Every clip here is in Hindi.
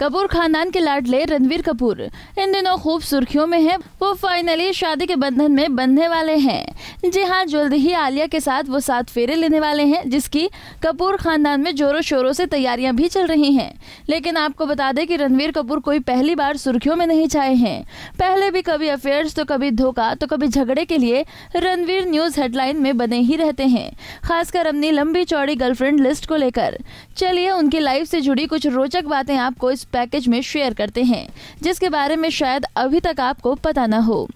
कपूर खानदान के लाडले रणवीर कपूर इन दिनों खूब सुर्खियों में हैं वो फाइनली शादी के बंधन में बंधने वाले हैं जी हाँ जल्द ही आलिया के साथ वो सात फेरे लेने वाले हैं जिसकी कपूर खानदान में जोरों शोरों से तैयारियां भी चल रही हैं लेकिन आपको बता दें कि रणवीर कपूर कोई पहली बार सुर्खियों में नहीं छाए हैं पहले भी कभी अफेयर्स तो कभी धोखा तो कभी झगड़े के लिए रणवीर न्यूज हेडलाइन में बने ही रहते हैं खासकर अपनी लंबी चौड़ी गर्लफ्रेंड लिस्ट को लेकर चलिए उनकी लाइफ से जुड़ी कुछ रोचक बातें आपको इस पैकेज में शेयर करते हैं जिसके बारे में शायद अभी तक आपको पता न हो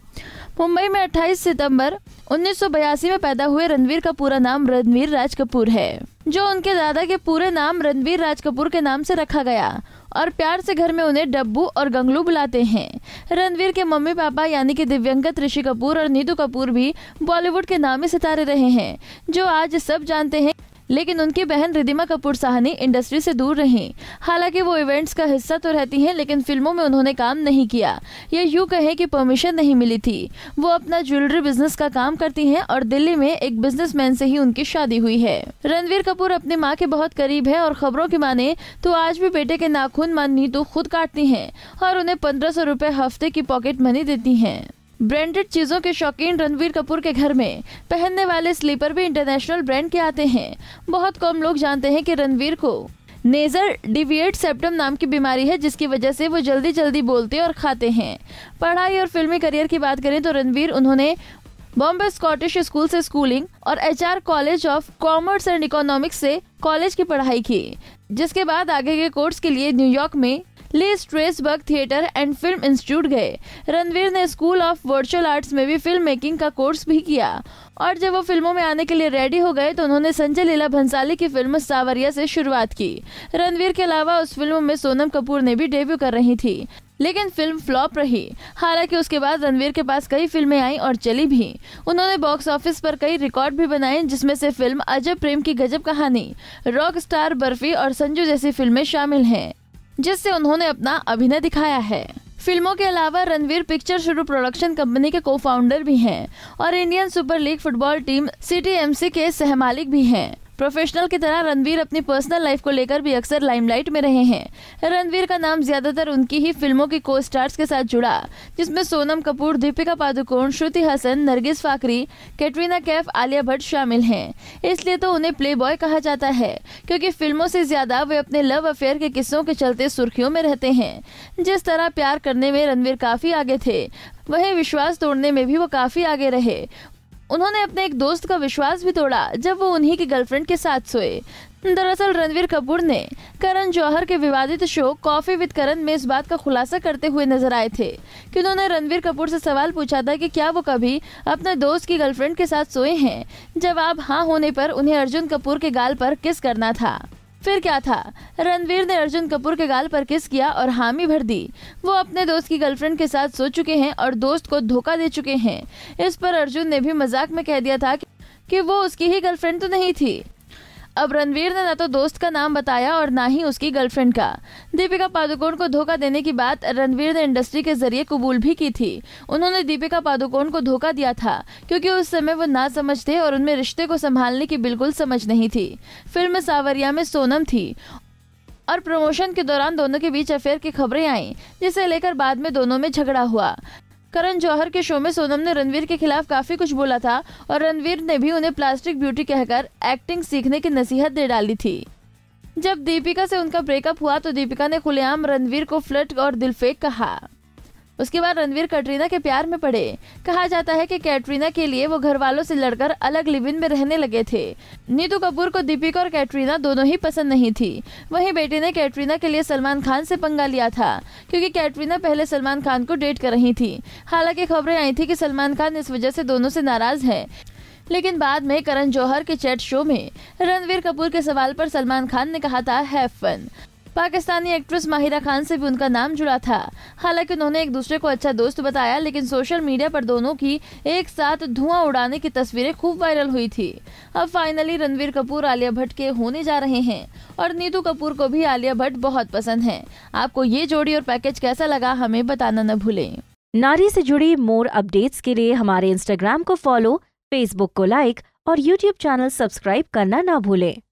मुंबई में 28 सितंबर 1982 में पैदा हुए रणवीर का पूरा नाम रणवीर राज कपूर है जो उनके दादा के पूरे नाम रणवीर राज कपूर के नाम से रखा गया और प्यार से घर में उन्हें डब्बू और गंगलू बुलाते हैं रणवीर के मम्मी पापा यानी कि दिव्यंगत ऋषि कपूर और नीतू कपूर भी बॉलीवुड के नामी सितारे रहे हैं जो आज सब जानते हैं लेकिन उनकी बहन रिदिमा कपूर साहनी इंडस्ट्री से दूर रहीं हालांकि वो इवेंट्स का हिस्सा तो रहती हैं लेकिन फिल्मों में उन्होंने काम नहीं किया या यूँ कहें कि परमिशन नहीं मिली थी वो अपना ज्वेलरी बिजनेस का काम करती हैं और दिल्ली में एक बिजनेस से ही उनकी शादी हुई है रणवीर कपूर अपनी माँ के बहुत करीब है और खबरों की माने तो आज भी बेटे के नाखून मान नीतू तो खुद काटती है और उन्हें पंद्रह सौ हफ्ते की पॉकेट मनी देती हैं ब्रांडेड चीज़ों के शौकीन रणवीर कपूर के घर में पहनने वाले स्लीपर भी इंटरनेशनल ब्रांड के आते हैं बहुत कम लोग जानते हैं कि रणवीर को नेजर डिविएट सेप्टम नाम की बीमारी है जिसकी वजह से वो जल्दी जल्दी बोलते और खाते हैं पढ़ाई और फिल्मी करियर की बात करें तो रणवीर उन्होंने बॉम्बे स्कॉटिश स्कूल से स्कूलिंग और H college of commerce and economics से कॉलेज की पढ़ाई की जिसके बाद आगे के कोर्स के लिए न्यूयॉर्क में Lee Strasberg theatre and film institute गए रणवीर ने स्कूल ऑफ वर्चुअल आर्ट्स में भी फिल्म मेकिंग का कोर्स भी किया और जब वो फिल्मों में आने के लिए रेडी हो गए तो उन्होंने संजय लीला भंसाली की फिल्म सावरिया से शुरुआत की रणवीर के अलावा उस फिल्म में सोनम कपूर ने भी डेब्यू कर रही थी लेकिन फिल्म फ्लॉप रही हालांकि उसके बाद रणवीर के पास कई फिल्में आई और चली भी उन्होंने बॉक्स ऑफिस पर कई रिकॉर्ड भी बनाए जिसमें से फिल्म अजब प्रेम की गजब कहानी रॉक स्टार बर्फी और संजू जैसी फिल्में शामिल हैं जिससे उन्होंने अपना अभिनय दिखाया है फिल्मों के अलावा रणवीर पिक्चर शुरू प्रोडक्शन कंपनी के को फाउंडर भी हैं और Indian super league football team सी के सह मालिक भी हैं प्रोफेशनल की तरह रणवीर अपनी पर्सनल लाइफ को लेकर भी अक्सर लाइमलाइट में रहे हैं रणवीर का नाम ज्यादातर उनकी ही फिल्मों की को स्टार्स के साथ जुड़ा जिसमें सोनम कपूर दीपिका पादुकोण श्रुति हसन नरगिस फाकरी कैटरीना कैफ आलिया भट्ट शामिल हैं इसलिए तो उन्हें प्ले बॉय कहा जाता है क्योंकि फिल्मों से ज्यादा वे अपने लव अफेयर के किस्सों के चलते सुर्खियों में रहते हैं जिस तरह प्यार करने में रणवीर काफी आगे थे वही विश्वास तोड़ने में भी वो काफी आगे रहे उन्होंने अपने एक दोस्त का विश्वास भी तोड़ा जब वो उन्हीं के गर्लफ्रेंड के साथ सोए दरअसल रणवीर कपूर ने करण जौहर के विवादित शो कॉफी विद करण में इस बात का खुलासा करते हुए नजर आए थे कि उन्होंने रणवीर कपूर से सवाल पूछा था कि क्या वो कभी अपने दोस्त की गर्लफ्रेंड के साथ सोए हैं जवाब हाँ होने पर उन्हें अर्जुन कपूर के गाल पर किस करना था फिर क्या था रणवीर ने अर्जुन कपूर के गाल पर किस किया और हामी भर दी वो अपने दोस्त की गर्लफ्रेंड के साथ सो चुके हैं और दोस्त को धोखा दे चुके हैं इस पर अर्जुन ने भी मजाक में कह दिया था कि कि वो उसकी ही गर्लफ्रेंड तो नहीं थी अब रणवीर ने न तो दोस्त का नाम बताया और ना ही उसकी गर्लफ्रेंड का दीपिका पादुकोण को धोखा देने की बात रणवीर ने इंडस्ट्री के जरिए कबूल भी की थी उन्होंने दीपिका पादुकोण को धोखा दिया था क्योंकि उस समय वो ना समझ थे और उनमें रिश्ते को संभालने की बिल्कुल समझ नहीं थी फिल्म सावरिया में सोनम थी और प्रमोशन के दौरान दोनों के बीच अफेयर की खबरें आईं जिसे लेकर बाद में दोनों में झगड़ा हुआ करण जौहर के शो में सोनम ने रणवीर के खिलाफ काफी कुछ बोला था और रणवीर ने भी उन्हें प्लास्टिक ब्यूटी कहकर एक्टिंग सीखने की नसीहत दे डाली थी जब दीपिका से उनका ब्रेकअप हुआ तो दीपिका ने खुलेआम रणवीर को फ्लर्ट और दिलफेक कहा उसके बाद रणवीर कटरीना के प्यार में पड़े कहा जाता है कि कैटरीना के लिए वो घर वालों से लड़कर अलग लिविन में रहने लगे थे नीतू कपूर को दीपिका और कैटरीना दोनों ही पसंद नहीं थी वहीं बेटे ने कैटरीना के लिए सलमान खान से पंगा लिया था क्योंकि कैटरीना पहले सलमान खान को डेट कर रही थी हालांकि खबरें आई थी कि सलमान खान इस वजह से दोनों से नाराज है लेकिन बाद में करण जौहर के चैट शो में रणवीर कपूर के सवाल पर सलमान खान ने कहा था have fun Pakistani actress Mahira Khan से भी उनका नाम जुड़ा था हालांकि उन्होंने एक दूसरे को अच्छा दोस्त बताया लेकिन सोशल मीडिया पर दोनों की एक साथ धुआं उड़ाने की तस्वीरें खूब वायरल हुई थी अब फाइनली रणवीर कपूर आलिया भट्ट के होने जा रहे हैं और नीतू कपूर को भी आलिया भट्ट बहुत पसंद है आपको ये जोड़ी और पैकेज कैसा लगा हमें बताना न भूले नारी से जुड़ी मोर अपडेट्स के लिए हमारे इंस्टाग्राम को फॉलो फेसबुक को लाइक और यूट्यूब चैनल सब्सक्राइब करना न भूलें